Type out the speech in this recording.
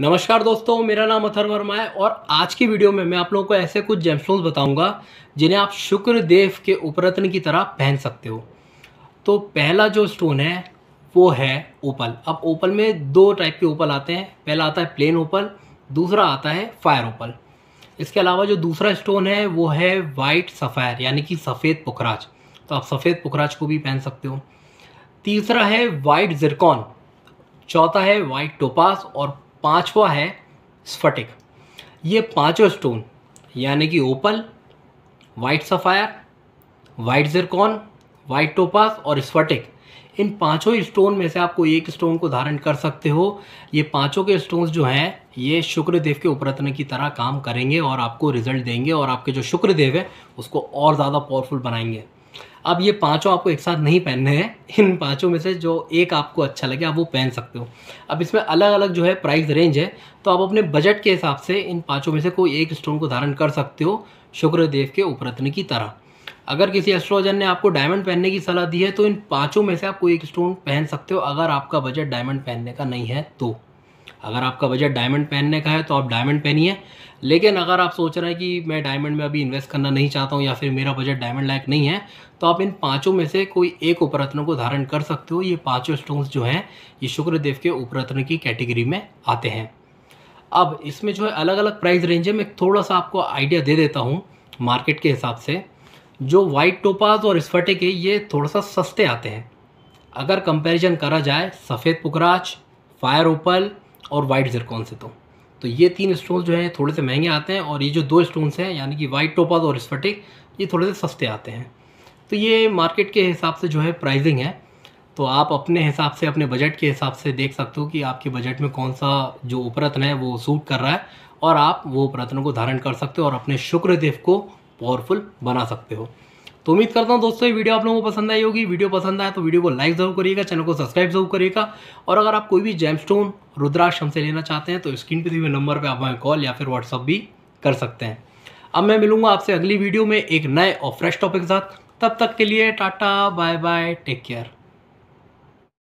नमस्कार दोस्तों मेरा नाम अथर वर्मा है और आज की वीडियो में मैं आप लोगों को ऐसे कुछ जेमस्टोन्स बताऊंगा जिन्हें आप शुक्र देव के उपरत्न की तरह पहन सकते हो तो पहला जो स्टोन है वो है ओपल अब ओपल में दो टाइप के ओपल आते हैं पहला आता है प्लेन ओपल दूसरा आता है फायर ओपल इसके अलावा जो दूसरा स्टोन है वो है वाइट सफ़ैर यानी कि सफ़ेद पुखराज तो आप सफ़ेद पुखराज को भी पहन सकते हो तीसरा है वाइट जिरकॉन चौथा है वाइट टोपास और पांचवा है स्फटिक ये पांचों स्टोन यानी कि opal white sapphire white zircon white topaz और स्फटिक इन पांचों स्टोन में से आपको एक स्टोन को धारण कर सकते हो ये पांचों के स्टोन्स जो हैं ये शुक्र देव के उपरत्न की तरह काम करेंगे और आपको रिजल्ट देंगे और आपके जो शुक्र देव है उसको और ज़्यादा पावरफुल बनाएंगे अब ये पांचों आपको एक साथ नहीं पहनने हैं इन पांचों में से जो एक आपको अच्छा लगे आप वो पहन सकते हो अब इसमें अलग अलग जो है प्राइस रेंज है तो आप अपने बजट के हिसाब से इन पांचों में से कोई एक स्टोन को धारण कर सकते हो शुक्र देव के उपरत्न की तरह अगर किसी एस्ट्रोलॉजर ने आपको डायमंड पहनने की सलाह दी है तो इन पाँचों में से आप कोई एक स्टोन पहन सकते हो अगर आपका बजट डायमंड पहनने का नहीं है तो अगर आपका बजट डायमंड पहनने का है तो आप डायमंड पहनिए लेकिन अगर आप सोच रहे हैं कि मैं डायमंड में अभी इन्वेस्ट करना नहीं चाहता हूँ या फिर मेरा बजट डायमंड लायक नहीं है तो आप इन पांचों में से कोई एक उपरत्न को धारण कर सकते हो ये पांचों स्टोन्स जो हैं ये शुक्रदेव के उपरत्न की कैटेगरी में आते हैं अब इसमें जो है अलग अलग प्राइस रेंज है मैं थोड़ा सा आपको आइडिया दे देता हूँ मार्केट के हिसाब से जो वाइट टोपाज और स्फटिक है ये थोड़ा सा सस्ते आते हैं अगर कंपेरिजन करा जाए सफ़ेद पुकराज फायर ओपल और वाइट जरकॉन से तो तो ये तीन स्टोन जो हैं थोड़े से महंगे आते हैं और ये जो दो स्टोन्स हैं यानी कि वाइट टोपाज और स्फटिक ये थोड़े से सस्ते आते हैं तो ये मार्केट के हिसाब से जो है प्राइजिंग है तो आप अपने हिसाब से अपने बजट के हिसाब से देख सकते हो कि आपके बजट में कौन सा जो उपरत्न है वो सूट कर रहा है और आप वो उपरत्न को धारण कर सकते हो और अपने शुक्र देव को पावरफुल बना सकते हो तो उम्मीद करता हूँ दोस्तों ये वीडियो आप लोगों को पसंद आई होगी वीडियो पसंद आए तो वीडियो को लाइक जरूर करिएगा चैनल को सब्सक्राइब जरूर करिएगा और अगर आप कोई भी जैमस्टोन रुद्राक्ष हमसे लेना चाहते हैं तो स्क्रीन पर दिए हुए नंबर पर आप हमें कॉल या फिर व्हाट्सअप भी कर सकते हैं अब मैं मिलूंगा आपसे अगली वीडियो में एक नए और फ्रेश टॉपिक के साथ तब तक के लिए tata bye bye take care